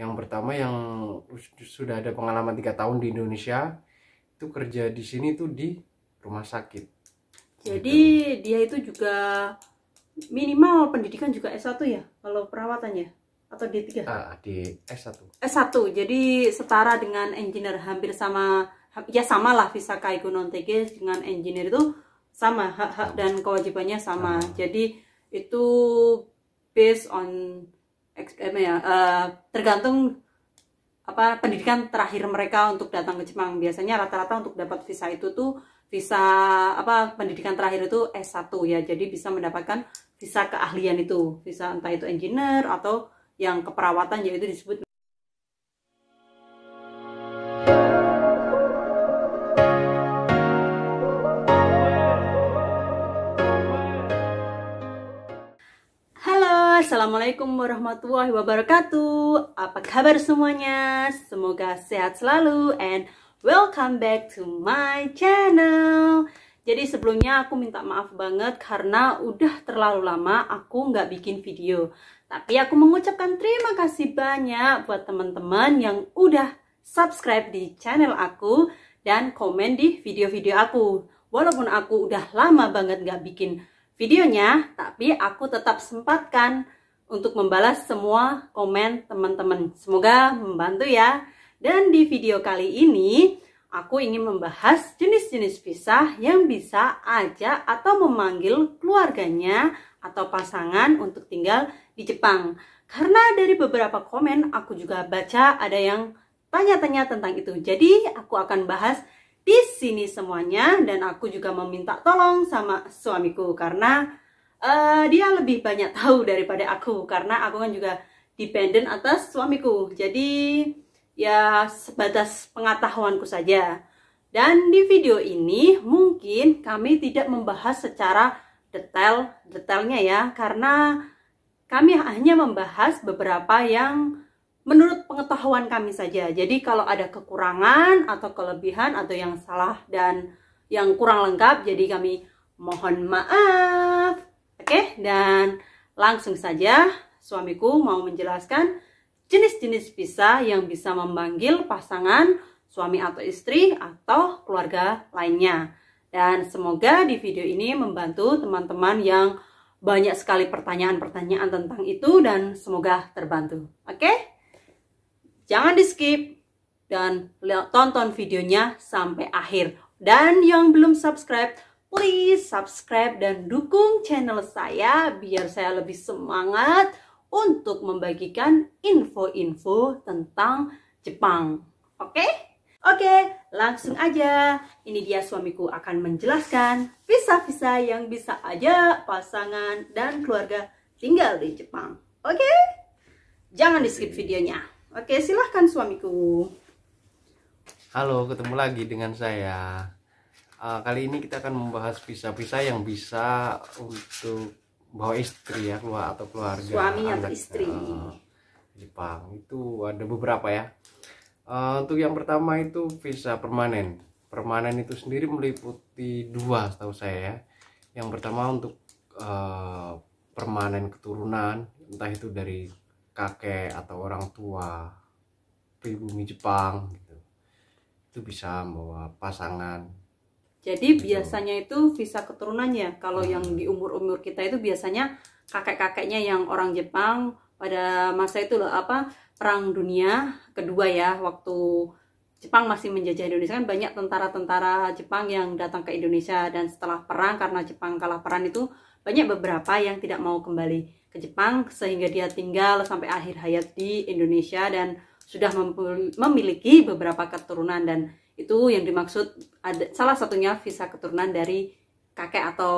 yang pertama yang sudah ada pengalaman tiga tahun di Indonesia itu kerja di sini tuh di rumah sakit jadi gitu. dia itu juga minimal pendidikan juga S1 ya kalau perawatannya atau D3 ah, di S1 S1 jadi setara dengan engineer hampir sama ya sama lah visa kaigo non TG dengan engineer itu sama hak-hak dan kewajibannya sama. sama jadi itu based on ya, uh, tergantung apa pendidikan terakhir mereka untuk datang ke Jepang biasanya rata-rata untuk dapat visa itu tuh visa apa pendidikan terakhir itu S1 ya jadi bisa mendapatkan visa keahlian itu visa entah itu engineer atau yang keperawatan yaitu disebut Assalamualaikum warahmatullahi wabarakatuh Apa kabar semuanya? Semoga sehat selalu and welcome back to my channel Jadi sebelumnya aku minta maaf banget karena udah terlalu lama aku nggak bikin video Tapi aku mengucapkan terima kasih banyak buat teman-teman yang udah subscribe di channel aku dan komen di video-video aku Walaupun aku udah lama banget nggak bikin videonya, tapi aku tetap sempatkan untuk membalas semua komen teman-teman. Semoga membantu ya. Dan di video kali ini aku ingin membahas jenis-jenis visa yang bisa ajak atau memanggil keluarganya atau pasangan untuk tinggal di Jepang. Karena dari beberapa komen aku juga baca ada yang tanya-tanya tentang itu. Jadi aku akan bahas di sini semuanya dan aku juga meminta tolong sama suamiku karena uh, dia lebih banyak tahu daripada aku karena aku kan juga dependent atas suamiku jadi ya sebatas pengetahuanku saja dan di video ini mungkin kami tidak membahas secara detail detailnya ya karena kami hanya membahas beberapa yang menurut pengetahuan kami saja jadi kalau ada kekurangan atau kelebihan atau yang salah dan yang kurang lengkap jadi kami mohon maaf Oke, dan langsung saja suamiku mau menjelaskan jenis-jenis visa yang bisa memanggil pasangan suami atau istri atau keluarga lainnya. Dan semoga di video ini membantu teman-teman yang banyak sekali pertanyaan-pertanyaan tentang itu dan semoga terbantu. Oke? Jangan di-skip dan tonton videonya sampai akhir. Dan yang belum subscribe, please subscribe dan dukung channel saya biar saya lebih semangat untuk membagikan info-info tentang Jepang. Oke? Okay? Oke, okay, langsung aja. Ini dia suamiku akan menjelaskan visa-visa yang bisa aja pasangan dan keluarga tinggal di Jepang. Oke? Okay? Jangan di-skip videonya. Oke, silahkan suamiku. Halo, ketemu lagi dengan saya uh, kali ini kita akan membahas visa-visa yang bisa untuk bawa istri ya keluar atau keluarga suami anak, atau istri uh, Jepang itu ada beberapa ya uh, untuk yang pertama itu visa permanen permanen itu sendiri meliputi dua setahu saya ya yang pertama untuk uh, permanen keturunan entah itu dari kakek atau orang tua pribumi Jepang gitu itu bisa membawa pasangan jadi biasanya itu visa keturunannya. Kalau yang di umur-umur kita itu biasanya kakek-kakeknya yang orang Jepang pada masa itu loh apa perang dunia kedua ya waktu Jepang masih menjajah Indonesia kan banyak tentara-tentara Jepang yang datang ke Indonesia dan setelah perang karena Jepang kalah perang itu banyak beberapa yang tidak mau kembali ke Jepang sehingga dia tinggal sampai akhir hayat di Indonesia dan sudah memiliki beberapa keturunan dan itu yang dimaksud ada salah satunya visa keturunan dari kakek atau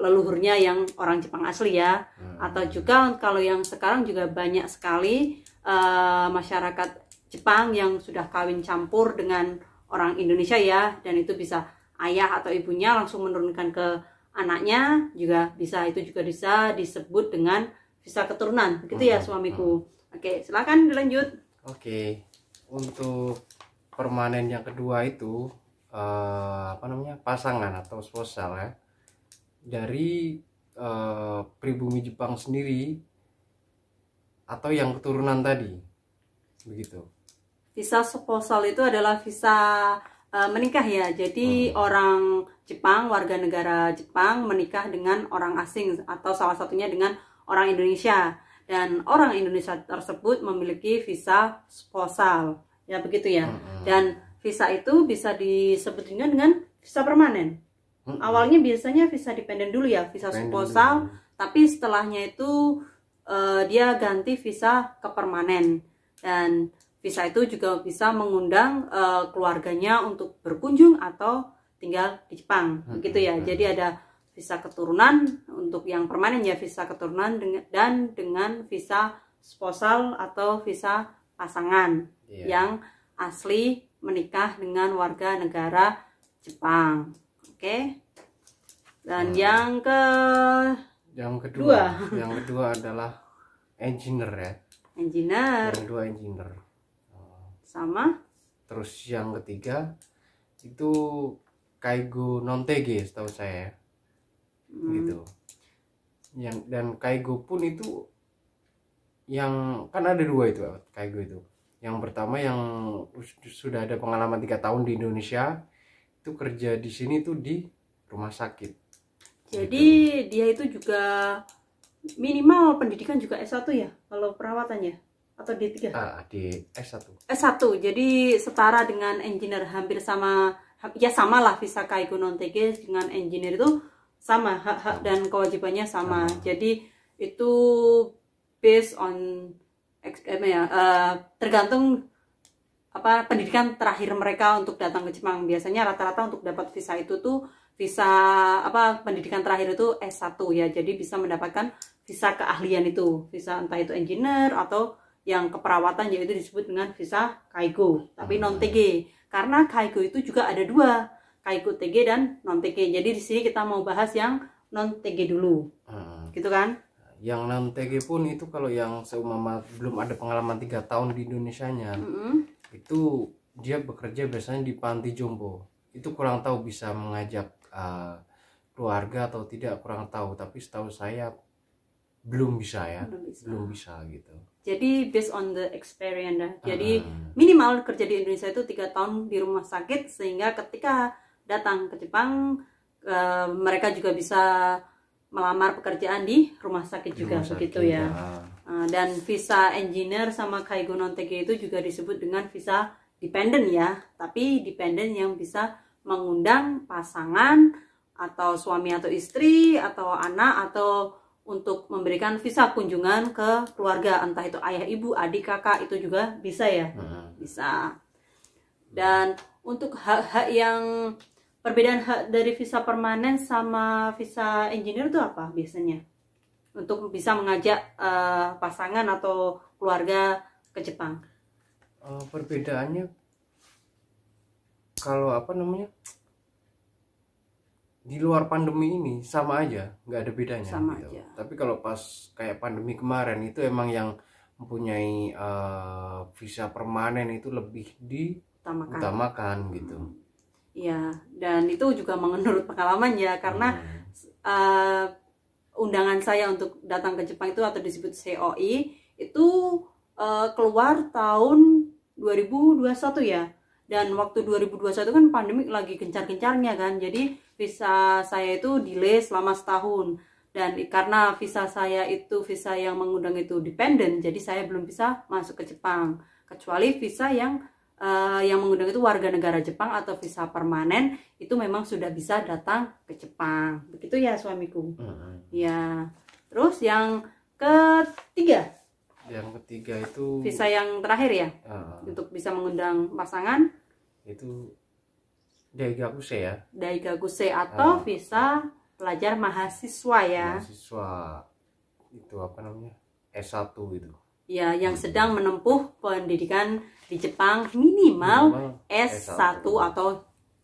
leluhurnya yang orang Jepang asli ya. Hmm. Atau juga kalau yang sekarang juga banyak sekali uh, masyarakat Jepang yang sudah kawin campur dengan orang Indonesia ya dan itu bisa ayah atau ibunya langsung menurunkan ke anaknya juga bisa itu juga bisa disebut dengan visa keturunan begitu ya hmm. suamiku. Hmm. Oke, silakan dilanjut. Oke. Untuk permanen yang kedua itu eh, apa namanya pasangan atau sponsor ya dari eh, pribumi Jepang sendiri atau yang keturunan tadi begitu visa spousal itu adalah visa eh, menikah ya jadi hmm. orang Jepang warga negara Jepang menikah dengan orang asing atau salah satunya dengan orang Indonesia dan orang Indonesia tersebut memiliki visa spousal ya begitu ya hmm. dan visa itu bisa disebutnya dengan visa permanen hmm. awalnya biasanya visa dependen dulu ya visa dependen tapi setelahnya itu uh, dia ganti visa ke permanen. dan visa itu juga bisa mengundang uh, keluarganya untuk berkunjung atau tinggal di Jepang hmm. begitu ya hmm. jadi ada visa keturunan untuk yang permanen ya visa keturunan dan dengan visa spousal atau visa pasangan yeah. yang asli menikah dengan warga negara Jepang. Oke. Okay? Dan hmm. yang ke yang kedua, dua. yang kedua adalah engineer ya. Engineer. Yang kedua engineer. Sama. Terus yang ketiga itu kaigo non TG setahu saya. Hmm. Gitu. Yang dan kaigo pun itu yang kan ada dua itu kaigo itu yang pertama yang sudah ada pengalaman tiga tahun di Indonesia itu kerja di sini tuh di rumah sakit jadi gitu. dia itu juga minimal pendidikan juga S1 ya kalau perawatannya atau D3 ah, di S1 S1 jadi setara dengan engineer hampir sama ya samalah visa kaiku non TG dengan engineer itu sama hak-hak dan kewajibannya sama. sama jadi itu based on eh, ya, uh, tergantung apa pendidikan terakhir mereka untuk datang ke Jepang biasanya rata-rata untuk dapat visa itu tuh visa apa pendidikan terakhir itu S1 ya jadi bisa mendapatkan visa keahlian itu visa entah itu engineer atau yang keperawatan yaitu disebut dengan visa kaigo tapi non TG karena kaigo itu juga ada dua kaigo TG dan non TG jadi di sini kita mau bahas yang non TG dulu hmm. gitu kan yang enam TG pun itu kalau yang seumama belum ada pengalaman tiga tahun di Indonesia nya mm -hmm. itu dia bekerja biasanya di panti jombo itu kurang tahu bisa mengajak uh, keluarga atau tidak kurang tahu tapi setahu saya belum bisa ya belum bisa, belum bisa gitu jadi based on the experience dah ya. jadi uh. minimal kerja di Indonesia itu tiga tahun di rumah sakit sehingga ketika datang ke Jepang uh, mereka juga bisa melamar pekerjaan di rumah sakit juga rumah sakit, begitu ya. ya. Ah, dan visa engineer sama kaigo non TG itu juga disebut dengan visa dependent ya, tapi dependent yang bisa mengundang pasangan atau suami atau istri atau anak atau untuk memberikan visa kunjungan ke keluarga entah itu ayah ibu adik kakak itu juga bisa ya hmm. bisa dan untuk hak-hak yang perbedaan dari visa permanen sama visa engineer itu apa biasanya untuk bisa mengajak uh, pasangan atau keluarga ke Jepang uh, perbedaannya kalau apa namanya di luar pandemi ini sama aja nggak ada bedanya sama gitu. aja tapi kalau pas kayak pandemi kemarin itu emang yang mempunyai uh, visa permanen itu lebih diutamakan utamakan, gitu hmm. Iya, dan itu juga menurut pengalaman ya karena uh, undangan saya untuk datang ke Jepang itu atau disebut COI e itu uh, keluar tahun 2021 ya. Dan waktu 2021 kan pandemik lagi gencar-gencarnya kan. Jadi visa saya itu delay selama setahun. Dan karena visa saya itu visa yang mengundang itu dependent, jadi saya belum bisa masuk ke Jepang kecuali visa yang uh, yang mengundang itu warga negara Jepang atau visa permanen itu memang sudah bisa datang ke Jepang begitu ya suamiku hmm. ya terus yang ketiga yang ketiga itu visa yang terakhir ya hmm. untuk bisa mengundang pasangan itu daigakuse ya daigakuse atau hmm. visa pelajar mahasiswa ya mahasiswa itu apa namanya S1 itu ya yang sedang menempuh pendidikan di Jepang minimal, minimal S1, S1 atau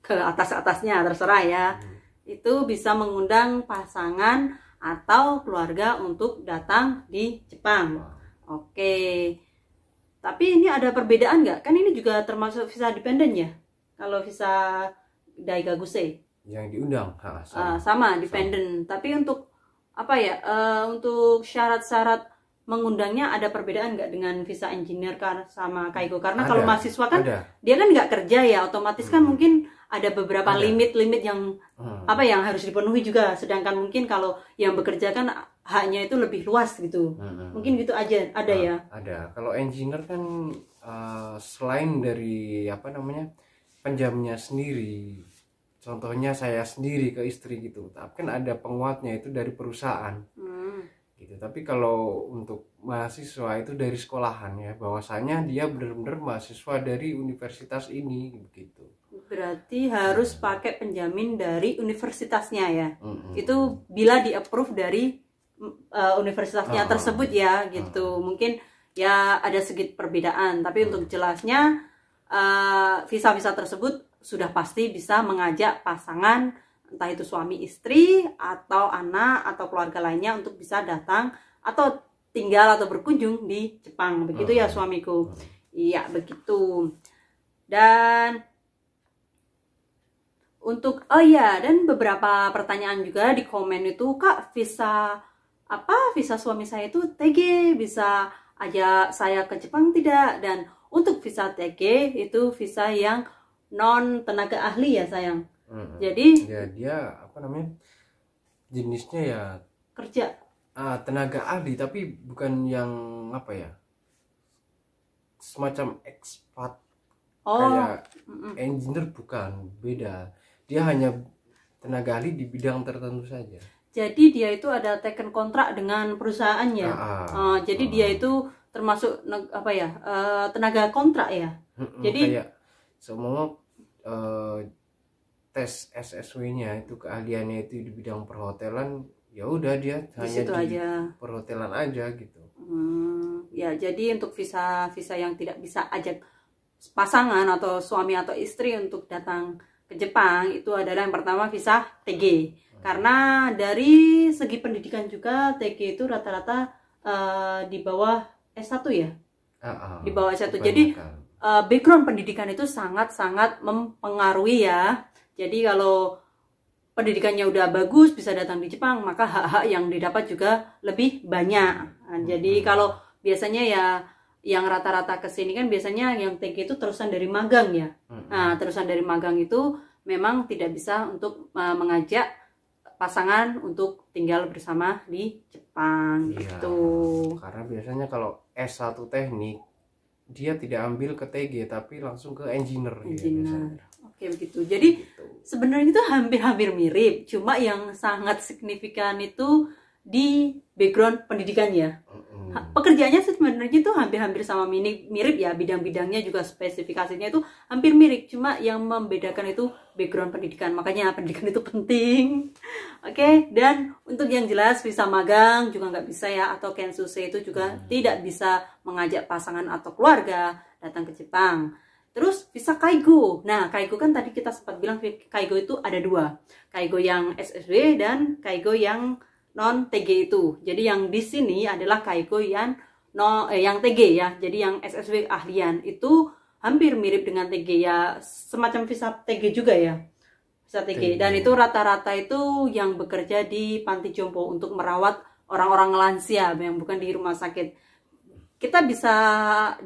ke atas-atasnya terserah ya. Hmm. Itu bisa mengundang pasangan atau keluarga untuk datang di Jepang. Wow. Oke. Tapi ini ada perbedaan nggak? Kan ini juga termasuk visa dependen ya? Kalau visa Daigaguse. Yang diundang. sama. Uh, sama, dependen. Tapi untuk apa ya? Uh, untuk syarat-syarat mengundangnya ada perbedaan nggak dengan visa engineer sama Kaigo? Karena kalau mahasiswa kan ada. dia kan nggak kerja ya, otomatis kan hmm. kan mungkin ada beberapa limit-limit yang hmm. apa yang harus dipenuhi juga. Sedangkan mungkin kalau yang bekerja kan haknya itu lebih luas gitu. Hmm. hmm mungkin hmm. gitu aja ada nah, ya. Ada. Kalau engineer kan uh, selain dari apa namanya penjamnya sendiri, contohnya saya sendiri ke istri gitu, tapi kan ada penguatnya itu dari perusahaan tapi kalau untuk mahasiswa itu dari sekolahan ya bahwasanya dia benar-benar mahasiswa dari universitas ini begitu berarti harus pakai penjamin dari universitasnya ya hmm itu bila di approve dari uh, universitasnya hmm. tersebut ya ah. gitu hmm. mungkin ya ada sedikit perbedaan tapi hmm. untuk jelasnya visa eh, visa-visa tersebut sudah pasti bisa mengajak pasangan entah itu suami istri atau anak atau keluarga lainnya untuk bisa datang atau tinggal atau berkunjung di Jepang begitu ya hmm. suamiku hmm. iya begitu dan untuk oh ya dan beberapa pertanyaan juga di komen itu kak visa apa visa suami saya itu TG bisa aja saya ke Jepang tidak dan untuk visa TG itu visa yang non tenaga ahli ya sayang hmm. jadi ya dia apa namanya jenisnya ya kerja uh, tenaga ahli tapi bukan yang apa ya semacam ekspat oh. kayak engineer bukan beda dia hanya tenaga ahli di bidang tertentu saja jadi dia itu ada teken kontrak dengan perusahaannya ah, uh, jadi ah. dia itu termasuk apa ya uh, tenaga kontrak ya Hmm, jadi kayak semua uh, tes SSW-nya itu keahliannya itu di bidang perhotelan ya udah dia di hanya di aja. perhotelan aja gitu hmm, ya jadi untuk visa visa yang tidak bisa ajak pasangan atau suami atau istri untuk datang ke Jepang itu adalah yang pertama visa TG hmm. karena dari segi pendidikan juga TG itu rata-rata uh, di bawah S1 ya uh, uh, di bawah S1 kebanyakan. jadi uh, eh, background pendidikan itu sangat-sangat mempengaruhi ya jadi kalau pendidikannya udah bagus bisa datang di Jepang maka hak-hak yang didapat juga lebih banyak nah, jadi hmm. kalau biasanya ya yang rata-rata ke sini kan biasanya yang TG itu terusan dari magang ya hmm. nah terusan dari magang itu memang tidak bisa untuk uh, mengajak pasangan untuk tinggal bersama di Jepang iya, gitu karena biasanya kalau S1 teknik dia tidak ambil ke TG tapi langsung ke engineer, gitu engineer. Ya, kayak begitu jadi gitu. sebenarnya itu hampir-hampir mirip cuma yang sangat signifikan itu di background pendidikannya pekerjaannya sebenarnya itu hampir-hampir sama mirip ya bidang-bidangnya juga spesifikasinya itu hampir mirip cuma yang membedakan itu background pendidikan makanya pendidikan itu penting oke okay? dan untuk yang jelas bisa magang juga nggak bisa ya atau kensuse itu juga hmm. tidak bisa mengajak pasangan atau keluarga datang ke Jepang Terus bisa kaigo. Nah, kaigo kan tadi kita sempat bilang kaigo itu ada dua. Kaigo yang SSW dan kaigo yang non TG itu. Jadi yang di sini adalah kaigo yang no eh, yang TG ya. Jadi yang SSW ahlian itu hampir mirip dengan TG ya, semacam visa TG juga ya. Visa TG. Dan itu rata-rata itu yang bekerja di panti jompo untuk merawat orang-orang lansia yang bukan di rumah sakit. Kita bisa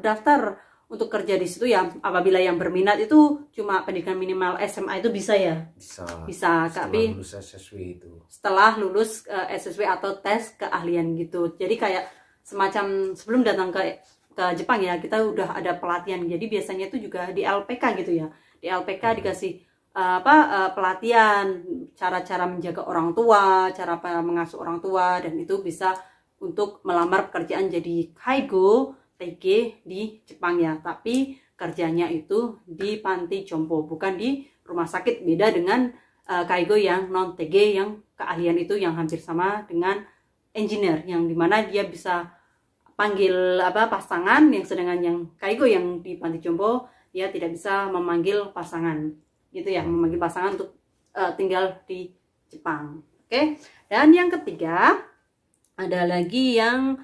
daftar untuk kerja di situ ya apabila yang berminat itu cuma pendidikan minimal SMA itu bisa ya bisa bisa setelah tapi lulus SSW itu setelah lulus uh, eh, SSW atau tes keahlian gitu jadi kayak semacam sebelum datang ke ke Jepang ya kita udah ada pelatihan jadi biasanya itu juga di LPK gitu ya di LPK hmm. dikasih uh, apa uh, pelatihan cara-cara menjaga orang tua cara mengasuh orang tua dan itu bisa untuk melamar pekerjaan jadi kaigo TG di Jepang ya tapi kerjanya itu di panti jompo bukan di rumah sakit beda dengan uh, kaigo yang non TG yang keahlian itu yang hampir sama dengan engineer yang dimana dia bisa panggil apa pasangan yang sedangkan yang kaigo yang di panti jompo dia tidak bisa memanggil pasangan gitu ya memanggil pasangan untuk uh, tinggal di Jepang oke okay? dan yang ketiga ada lagi yang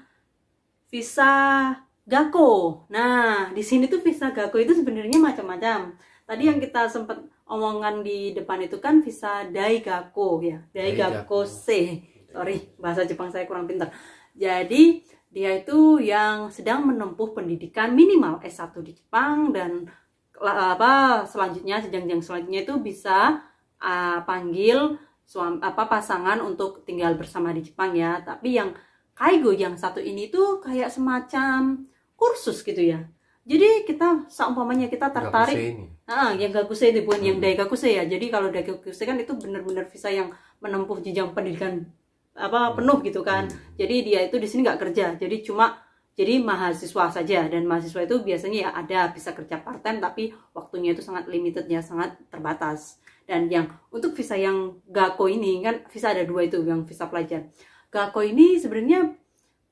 visa Gako. Nah, di sini tuh visa Gako itu sebenarnya macam-macam. Tadi yang kita sempat omongan di depan itu kan visa dai gako, ya. dai gako C. Sorry, bahasa Jepang saya kurang pintar. Jadi, dia itu yang sedang menempuh pendidikan minimal S1 di Jepang dan apa selanjutnya jenjang selanjutnya itu bisa uh, panggil suam, apa pasangan untuk tinggal bersama di Jepang ya. Tapi yang kaigo yang satu ini tuh kayak semacam kursus gitu ya jadi kita seumpamanya kita tertarik ah yang gakuse itu bukan hmm. yang daikakuse ya jadi kalau daikakuse kan itu benar-benar visa yang menempuh jenjang pendidikan apa hmm. penuh gitu kan hmm. jadi dia itu di sini nggak kerja jadi cuma jadi mahasiswa saja dan mahasiswa itu biasanya ya ada bisa kerja part time tapi waktunya itu sangat limited ya sangat terbatas dan yang untuk visa yang gako ini kan visa ada dua itu yang visa pelajar gako ini sebenarnya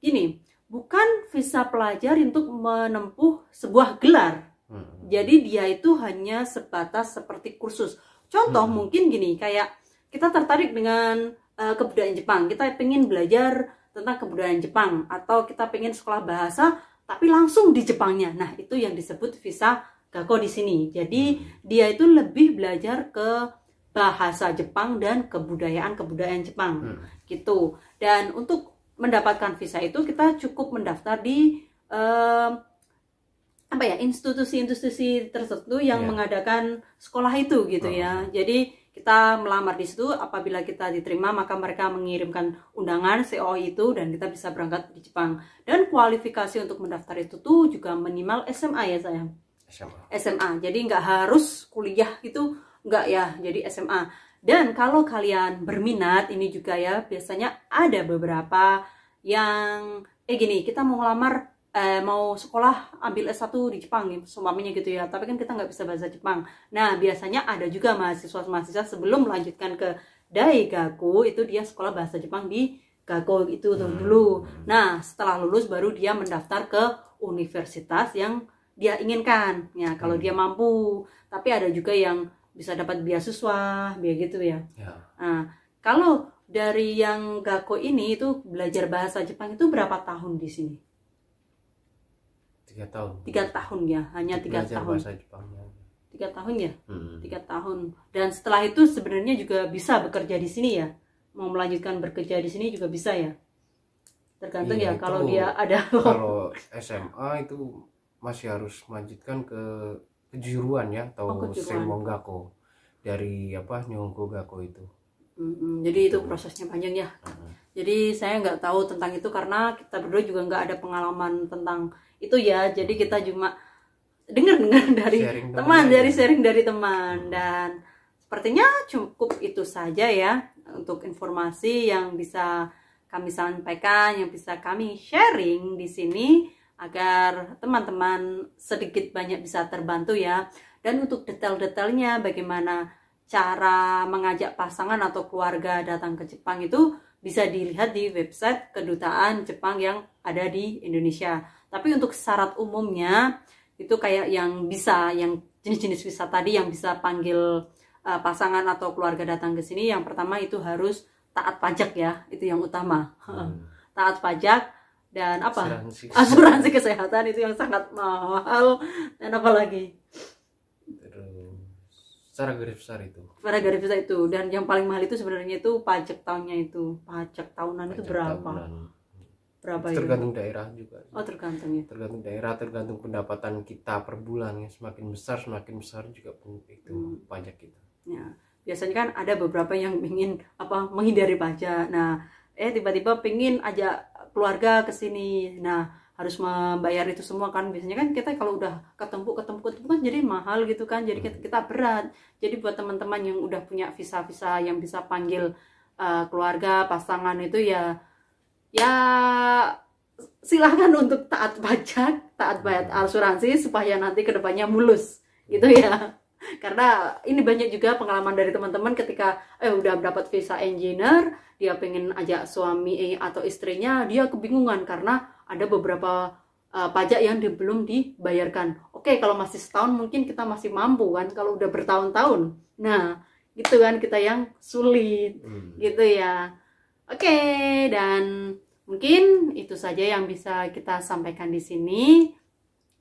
ini bukan visa pelajar untuk menempuh sebuah gelar. Hmm. Jadi dia itu hanya sebatas seperti kursus. Contoh hmm. mungkin gini, kayak kita tertarik dengan uh, kebudayaan Jepang, kita pengen belajar tentang kebudayaan Jepang, atau kita pengen sekolah bahasa tapi langsung di Jepangnya. Nah itu yang disebut visa gako di sini. Jadi hmm. dia itu lebih belajar ke bahasa Jepang dan kebudayaan kebudayaan Jepang hmm. gitu. Dan untuk mendapatkan visa itu kita cukup mendaftar di eh, apa ya institusi-institusi tertentu yang yeah. mengadakan sekolah itu gitu ya. oh. ya. Jadi kita melamar di situ apabila kita diterima maka mereka mengirimkan undangan CO itu dan kita bisa berangkat di Jepang. Dan kualifikasi untuk mendaftar itu tuh juga minimal SMA ya sayang. SMA. SMA. Jadi nggak harus kuliah gitu nggak ya. Jadi SMA. Dan kalau kalian berminat, ini juga ya, biasanya ada beberapa yang, eh gini, kita mau ngelamar, eh, mau sekolah ambil S1 di Jepang, gitu, sumpamanya gitu ya, tapi kan kita nggak bisa bahasa Jepang. Nah, biasanya ada juga mahasiswa-mahasiswa sebelum melanjutkan ke Daigaku, itu dia sekolah bahasa Jepang di kaku itu tuh hmm. dulu. Nah, setelah lulus baru dia mendaftar ke universitas yang dia inginkan. Ya, kalau hmm. dia mampu. Tapi ada juga yang bisa dapat beasiswa biaya gitu ya, ya. Nah, kalau dari yang Gako ini itu belajar bahasa Jepang itu berapa tahun di sini tiga tahun tiga tahun ya hanya tiga belajar tahun bahasa Jepangnya tiga tahun ya hmm. tiga tahun dan setelah itu sebenarnya juga bisa bekerja di sini ya mau melanjutkan bekerja di sini juga bisa ya tergantung iya, ya kalau dia ada kalau SMA itu masih harus melanjutkan ke kejuruan ya atau oh, semonggako dari apa nyongko gako itu mm-hmm. jadi itu gitu. prosesnya panjang ya uh -huh. jadi saya nggak tahu tentang itu karena kita berdua juga nggak ada pengalaman tentang itu ya jadi kita cuma dengar dengar dari sharing teman dari sharing dari teman mm-hmm. dan sepertinya cukup itu saja ya untuk informasi yang bisa kami sampaikan yang bisa kami sharing di sini agar teman-teman sedikit banyak bisa terbantu ya dan untuk detail-detailnya bagaimana cara mengajak pasangan atau keluarga datang ke Jepang itu bisa dilihat di website kedutaan Jepang yang ada di Indonesia tapi untuk syarat umumnya itu kayak yang bisa yang jenis-jenis wisata tadi yang bisa panggil uh, pasangan atau keluarga datang ke sini yang pertama itu harus taat pajak ya itu yang utama hmm. taat pajak dan apa asuransi, asuransi kesehatan itu yang sangat mahal dan apa apalagi secara garis besar itu secara garis besar itu dan yang paling mahal itu sebenarnya itu pajak tahunnya itu pajak tahunan pajak itu berapa tahunan. berapa tergantung itu daerah juga oh tergantung ya tergantung daerah tergantung pendapatan kita per bulan ya semakin besar semakin besar juga itu hmm. pajak kita ya biasanya kan ada beberapa yang ingin apa menghindari pajak nah eh tiba-tiba pingin aja keluarga ke sini nah harus membayar itu semua kan biasanya kan kita kalau udah ketemu ketemu ketemu kan jadi mahal gitu kan jadi kita, kita berat jadi buat teman-teman yang udah punya visa-visa yang bisa panggil uh, keluarga pasangan itu ya ya silahkan untuk taat pajak taat bayar asuransi supaya nanti kedepannya mulus gitu ya karena ini banyak juga pengalaman dari teman-teman ketika eh udah dapat visa engineer dia pengen ajak suami eh, atau istrinya dia kebingungan karena ada beberapa uh, pajak yang di, belum dibayarkan. Oke, kalau masih setahun mungkin kita masih mampu kan kalau udah bertahun-tahun. Nah, gitu kan kita yang sulit hmm. gitu ya. Oke, dan mungkin itu saja yang bisa kita sampaikan di sini.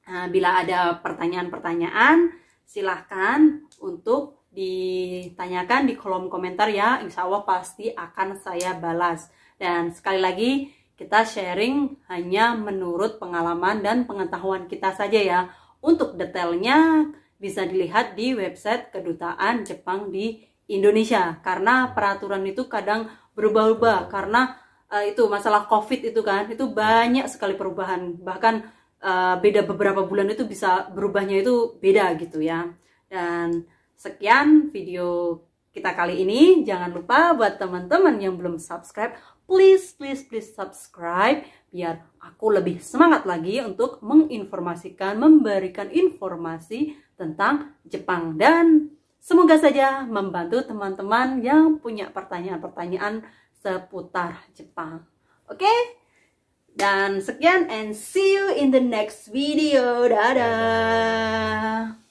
Nah, bila ada pertanyaan-pertanyaan, silahkan untuk ditanyakan di kolom komentar ya insya Allah pasti akan saya balas dan sekali lagi kita sharing hanya menurut pengalaman dan pengetahuan kita saja ya untuk detailnya bisa dilihat di website kedutaan Jepang di Indonesia karena peraturan itu kadang berubah-ubah karena uh, itu masalah covid itu kan itu banyak sekali perubahan bahkan uh, beda beberapa bulan itu bisa berubahnya itu beda gitu ya dan Sekian video kita kali ini. Jangan lupa buat teman-teman yang belum subscribe, please, please, please subscribe. Biar aku lebih semangat lagi untuk menginformasikan, memberikan informasi tentang Jepang. Dan semoga saja membantu teman-teman yang punya pertanyaan-pertanyaan seputar Jepang. Oke? Dan sekian and see you in the next video. Dadah! Dadah.